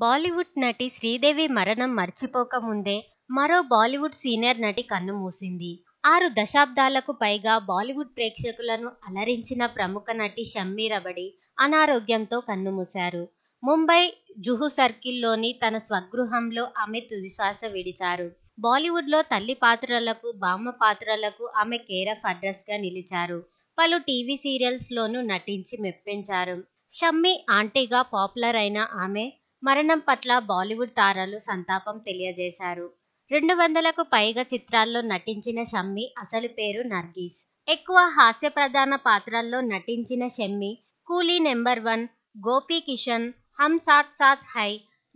బాలీవుడ్ నటి శ్రీదేవి మరణం మర్చిపోకముందే మరో బాలీవుడ్ సీనియర్ నటి కన్నుమూసింది ఆరు దశాబ్దాలకు పైగా బాలీవుడ్ ప్రేక్షకులను అలరించిన ప్రముఖ నటి షమ్మీ రబడి అనారోగ్యంతో కన్నుమూశారు ముంబై జుహు సర్కిల్లోని తన స్వగృహంలో ఆమె తుదిశ్వాస విడిచారు బాలీవుడ్లో తల్లి పాత్రలకు బామ్మ పాత్రలకు ఆమె కేరఫ్ అడ్రస్గా నిలిచారు పలు టీవీ సీరియల్స్లోనూ నటించి మెప్పించారు షమ్మి ఆంటీగా పాపులర్ అయిన ఆమె మరణం పట్ల బాలీవుడ్ తారాలు సంతాపం తెలియజేశారు రెండు వందలకు పైగా చిత్రాల్లో నటించిన షమ్మి అసలు పేరు నర్గీస్ ఎక్కువ హాస్య ప్రధాన పాత్రల్లో నటించిన Shammi Coolie number one Gopi Kishan Hum Saath Saath high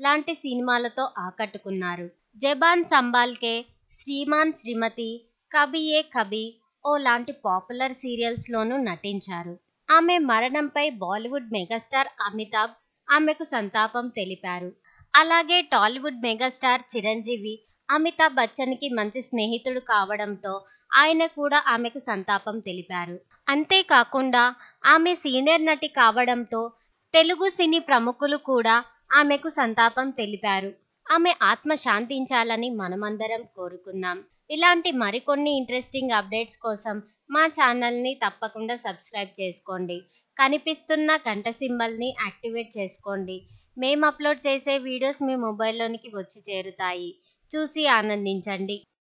లాంటి సినిమాలతో ఆకట్టుకున్నారు జబాన్ సంబాల్కే శ్రీమాన్ శ్రీమతి కబి ఏ కబి ఓ లాంటి పాపులర్ సీరియల్స్లోనూ నటించారు ఆమె మరణంపై బాలీవుడ్ మెగాస్టార్ అమితాబ్ ఆమెకు సంతాపం తెలిపారు అలాగే టాలీవుడ్ మెగాస్టార్ చిరంజీవి అమితాబ్ బచ్చన్కి మంచి స్నేహితుడు కావడంతో ఆయన కూడా ఆమెకు సంతాపం తెలిపారు అంతేకాకుండా ఆమె సీనియర్ నటి కావడంతో తెలుగు సినీ ప్రముఖులు కూడా ఆమెకు సంతాపం తెలిపారు ఆమె ఆత్మ శాంతించాలని మనమందరం కోరుకున్నాం ఇలాంటి మరికొన్ని ఇంట్రెస్టింగ్ అప్డేట్స్ కోసం మా ఛానల్ని తప్పకుండా సబ్స్క్రైబ్ చేసుకోండి కనిపిస్తున్న గంట సింబల్ని యాక్టివేట్ చేసుకోండి మేము అప్లోడ్ చేసే వీడియోస్ మీ మొబైల్లోనికి వచ్చి చేరుతాయి చూసి ఆనందించండి